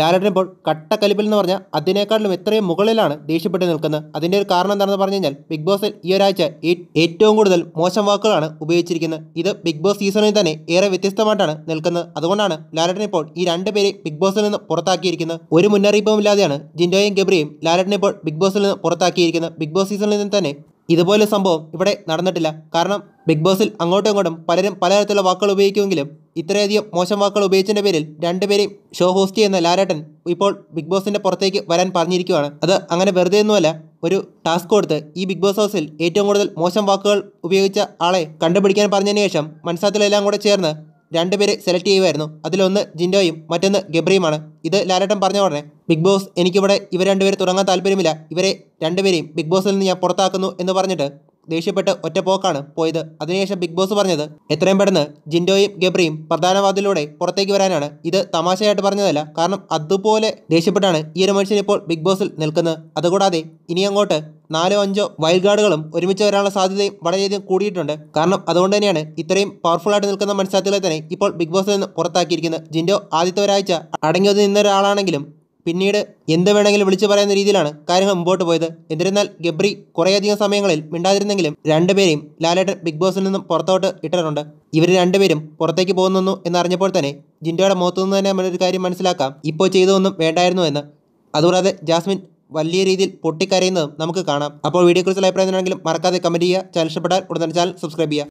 ലാലേട്ടൻ ഇപ്പോൾ കട്ടക്കലിപ്പിൽ എന്ന് പറഞ്ഞാൽ അതിനേക്കാളും എത്രയും മുകളിലാണ് ദേഷ്യപ്പെട്ട് നിൽക്കുന്നത് അതിൻ്റെ ഒരു കാരണം എന്താണെന്ന് പറഞ്ഞു കഴിഞ്ഞാൽ ബിഗ് ബോസിൽ ഈ ഒരാഴ്ച ഏറ്റവും കൂടുതൽ മോശം വാക്കുകളാണ് ഉപയോഗിച്ചിരിക്കുന്നത് ഇത് ബിഗ് ബോസ് സീസണിൽ തന്നെ ഏറെ വ്യത്യസ്തമായിട്ടാണ് നിൽക്കുന്നത് അതുകൊണ്ടാണ് ലാലേട്ടൻ ഇപ്പോൾ ഈ രണ്ട് പേരെ ബിഗ് ബോസിൽ നിന്ന് പുറത്താക്കിയിരിക്കുന്നത് ഒരു മുന്നറിയിപ്പും ഇല്ലാതെയാണ് ജിൻഡോയും ഗബ്രിയും ലാലേട്ടനെ ഇപ്പോൾ ബിഗ് ബോസിൽ നിന്ന് പുറത്താക്കിയിരിക്കുന്നത് ബിഗ് ബോസ് സീസണിൽ നിന്ന് തന്നെ ഇതുപോലെ സംഭവം ഇവിടെ നടന്നിട്ടില്ല കാരണം ബിഗ് ബോസിൽ അങ്ങോട്ടും ഇങ്ങോട്ടും പലരും പലതരത്തിലുള്ള വാക്കുകൾ ഉപയോഗിക്കുമെങ്കിലും ഇത്രയധികം മോശം വാക്കുകൾ ഉപയോഗിച്ചതിൻ്റെ പേരിൽ രണ്ടുപേരെയും ഷോ ഹോസ്റ്റ് ചെയ്യുന്ന ലാലേട്ടൻ ഇപ്പോൾ ബിഗ് ബോസിൻ്റെ പുറത്തേക്ക് വരാൻ പറഞ്ഞിരിക്കുകയാണ് അത് അങ്ങനെ വെറുതെ ഒന്നുമല്ല ഒരു ടാസ്ക് കൊടുത്ത് ഈ ബിഗ് ബോസ് ഹൗസിൽ ഏറ്റവും കൂടുതൽ മോശം വാക്കുകൾ ഉപയോഗിച്ച ആളെ കണ്ടുപിടിക്കാൻ പറഞ്ഞതിന് ശേഷം മനസ്സാത്തിലെല്ലാം കൂടെ ചേർന്ന് രണ്ടുപേര് സെലക്ട് ചെയ്യുമായിരുന്നു അതിലൊന്ന് ജിൻഡോയും മറ്റൊന്ന് ഗബ്രിയുമാണ് ഇത് ലാലേട്ടൻ പറഞ്ഞ ഉടനെ ബിഗ് ബോസ് എനിക്കിവിടെ ഇവർ രണ്ടുപേരും തുടങ്ങാൻ താല്പര്യമില്ല ഇവരെ രണ്ടുപേരെയും ബിഗ് ബോസിൽ നിന്ന് ഞാൻ പുറത്താക്കുന്നു എന്ന് പറഞ്ഞിട്ട് ദേഷ്യപ്പെട്ട് ഒറ്റപ്പോക്കാണ് പോയത് അതിനുശേഷം ബിഗ് ബോസ് പറഞ്ഞത് എത്രയും പെട്ടെന്ന് ജിൻഡോയും ഗബ്രിയും പ്രധാനവാദിലൂടെ പുറത്തേക്ക് വരാനാണ് ഇത് തമാശയായിട്ട് പറഞ്ഞതല്ല കാരണം അതുപോലെ ദേഷ്യപ്പെട്ടാണ് ഈ ഒരു മനുഷ്യൻ ഇപ്പോൾ ബിഗ് ബോസിൽ നിൽക്കുന്നത് അതുകൂടാതെ ഇനി അങ്ങോട്ട് നാലോ അഞ്ചോ വൈൽഡ് ഗാർഡുകളും ഒരുമിച്ച് വരാനുള്ള സാധ്യതയും വളരെയധികം കൂടിയിട്ടുണ്ട് കാരണം അതുകൊണ്ട് തന്നെയാണ് ഇത്രയും പവർഫുൾ ആയിട്ട് നിൽക്കുന്ന മത്സരാർത്ഥികളെ തന്നെ ഇപ്പോൾ ബിഗ് ബോസിൽ നിന്ന് പുറത്താക്കിയിരിക്കുന്നത് ജിൻഡോ ആദ്യത്തെ ഒരാഴ്ച അടങ്ങി ഒതുങ്ങി നിന്ന ഒരാളാണെങ്കിലും പിന്നീട് എന്ത് വേണമെങ്കിലും വിളിച്ചു പറയുന്ന രീതിയിലാണ് കാര്യങ്ങൾ മുമ്പോട്ട് പോയത് എന്നിരുന്നാൽ ഗബ്രി കുറേയധികം സമയങ്ങളിൽ മിണ്ടാതിരുന്നെങ്കിലും രണ്ടുപേരെയും ലാലേട്ടൻ ബിഗ് ബോസിൽ നിന്നും പുറത്തോട്ട് ഇട്ടിട്ടുണ്ട് ഇവർ രണ്ടുപേരും പുറത്തേക്ക് പോകുന്നു എന്നറിഞ്ഞപ്പോൾ തന്നെ ജിൻഡോയുടെ മുഖത്തു നിന്ന് തന്നെ നമ്മളൊരു കാര്യം മനസ്സിലാക്കാം ഇപ്പോൾ ചെയ്തതൊന്നും വേണ്ടായിരുന്നു എന്ന് അതുകൂടാതെ ജാസ്മിൻ വലിയ രീതിയിൽ പൊട്ടിക്കരയുന്നതും നമുക്ക് കാണാം അപ്പോൾ വീഡിയോയെക്കുറിച്ചുള്ള അഭിപ്രായം ആണെങ്കിലും മറക്കാതെ കമൻറ്റ് ചെയ്യുക ചാനൽ ഇഷ്ടപ്പെട്ടാൽ ഉടനെ ചാനൽ സബ്സ്ക്രൈബ് ചെയ്യുക